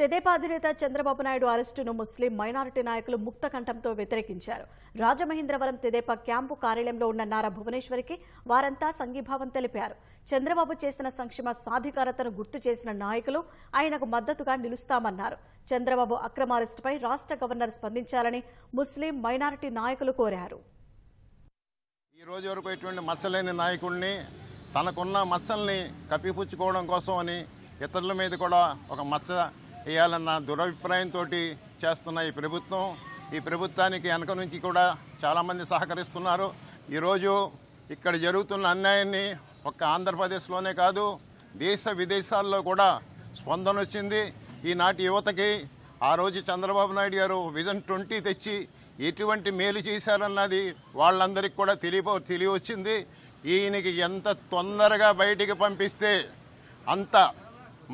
తెదేపాధినేత అధినేత చంద్రబాబు నాయుడు అరెస్టును ముస్లిం మైనారిటీ నాయకులు ముక్త కంఠంతో వ్యతిరేకించారు రాజమహేంద్రవరం తెదేప క్యాంపు కార్యాలయంలో ఉన్న నారా భువనేశ్వరికి వారంతా సంఘీభావం తెలిపారు చంద్రబాబు చేసిన సంక్షేమ సాధికారతను గుర్తు చేసిన నాయకులు ఆయనకు మద్దతుగా నిలుస్తామన్నారు చంద్రబాబు అక్రమ అరెస్టుపై రాష్ట్ర గవర్నర్ స్పందించాలని ముస్లిం మైనారిటీ నాయకులు కోరారు ఈ రోజు వరకు తనకున్న మత్సల్ని కప్పిపుచ్చుకోవడం కోసం అని ఇతరుల మీద కూడా ఒక మత్స వేయాలన్న దురభిప్రాయంతో చేస్తున్న ఈ ప్రభుత్వం ఈ ప్రభుత్వానికి వెనక నుంచి కూడా చాలామంది సహకరిస్తున్నారు ఈరోజు ఇక్కడ జరుగుతున్న అన్యాయాన్ని ఒక్క ఆంధ్రప్రదేశ్లోనే కాదు దేశ విదేశాల్లో కూడా స్పందన వచ్చింది ఈనాటి యువతకి ఆ రోజు చంద్రబాబు నాయుడు గారు విజన్ ట్వంటీ తెచ్చి ఎటువంటి మేలు చేశారన్నది వాళ్ళందరికీ కూడా తెలియ తెలియవచ్చింది ఈయనకి ఎంత తొందరగా బయటికి పంపిస్తే అంత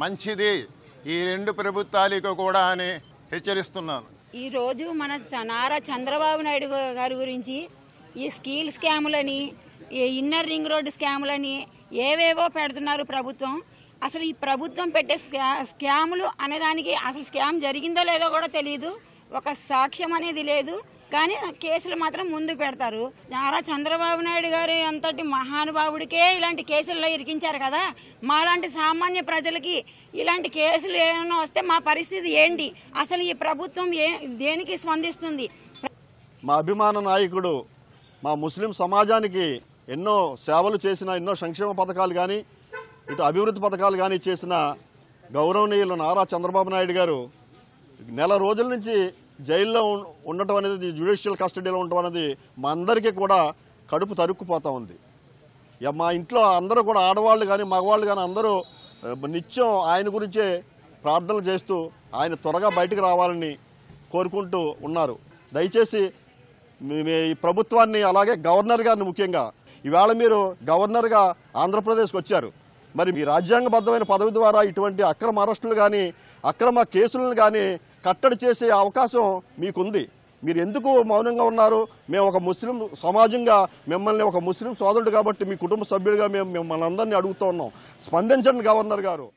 మంచిది ఈ రెండు ప్రభుత్వాలకు కూడా అని హెచ్చరిస్తున్నాను ఈ రోజు మన నారా చంద్రబాబు నాయుడు గారి గురించి ఈ స్కీల్ స్కాములని ఈ ఇన్నర్ రింగ్ రోడ్డు స్కాములని ఏవేవో పెడుతున్నారు ప్రభుత్వం అసలు ఈ ప్రభుత్వం పెట్టే స్కాములు అనేదానికి అసలు స్కామ్ జరిగిందో లేదో కూడా తెలియదు ఒక సాక్ష్యం అనేది లేదు కానీ కేసులు మాత్రం ముందు పెడతారు నారా చంద్రబాబు నాయుడు గారు అంతటి మహానుభావుడికే ఇలాంటి కేసుల్లో ఇరికించారు కదా మాలాంటి సామాన్య ప్రజలకి ఇలాంటి కేసులు ఏమైనా వస్తే మా పరిస్థితి ఏంటి అసలు ఈ ప్రభుత్వం ఏ దేనికి స్పందిస్తుంది మా అభిమాన నాయకుడు మా ముస్లిం సమాజానికి ఎన్నో సేవలు చేసిన ఎన్నో సంక్షేమ పథకాలు కానీ ఇటు అభివృద్ధి పథకాలు కానీ చేసిన గౌరవనీయులు నారా చంద్రబాబు నాయుడు గారు నెల రోజుల నుంచి జైల్లో ఉండటం అనేది జ్యుడిషియల్ కస్టడీలో ఉండటం అనేది మా అందరికీ కూడా కడుపు తరుక్కుపోతూ ఉంది మా ఇంట్లో అందరూ కూడా ఆడవాళ్ళు కానీ మగవాళ్ళు కానీ అందరూ నిత్యం ఆయన గురించే ప్రార్థనలు చేస్తూ ఆయన త్వరగా బయటకు రావాలని కోరుకుంటూ ఉన్నారు దయచేసి ఈ ప్రభుత్వాన్ని అలాగే గవర్నర్ గారిని ముఖ్యంగా ఇవాళ మీరు గవర్నర్గా ఆంధ్రప్రదేశ్కి వచ్చారు మరి మీ రాజ్యాంగబద్ధమైన పదవి ద్వారా ఇటువంటి అక్రమ అరెస్టులు కానీ అక్రమ కేసులను కానీ కట్టడి చేసే అవకాశం మీకుంది మీరు ఎందుకు మౌనంగా ఉన్నారు మేము ఒక ముస్లిం సమాజంగా మిమ్మల్ని ఒక ముస్లిం సోదరుడు కాబట్టి మీ కుటుంబ సభ్యుడిగా మేము అందరినీ అడుగుతూ ఉన్నాం స్పందించండి గవర్నర్ గారు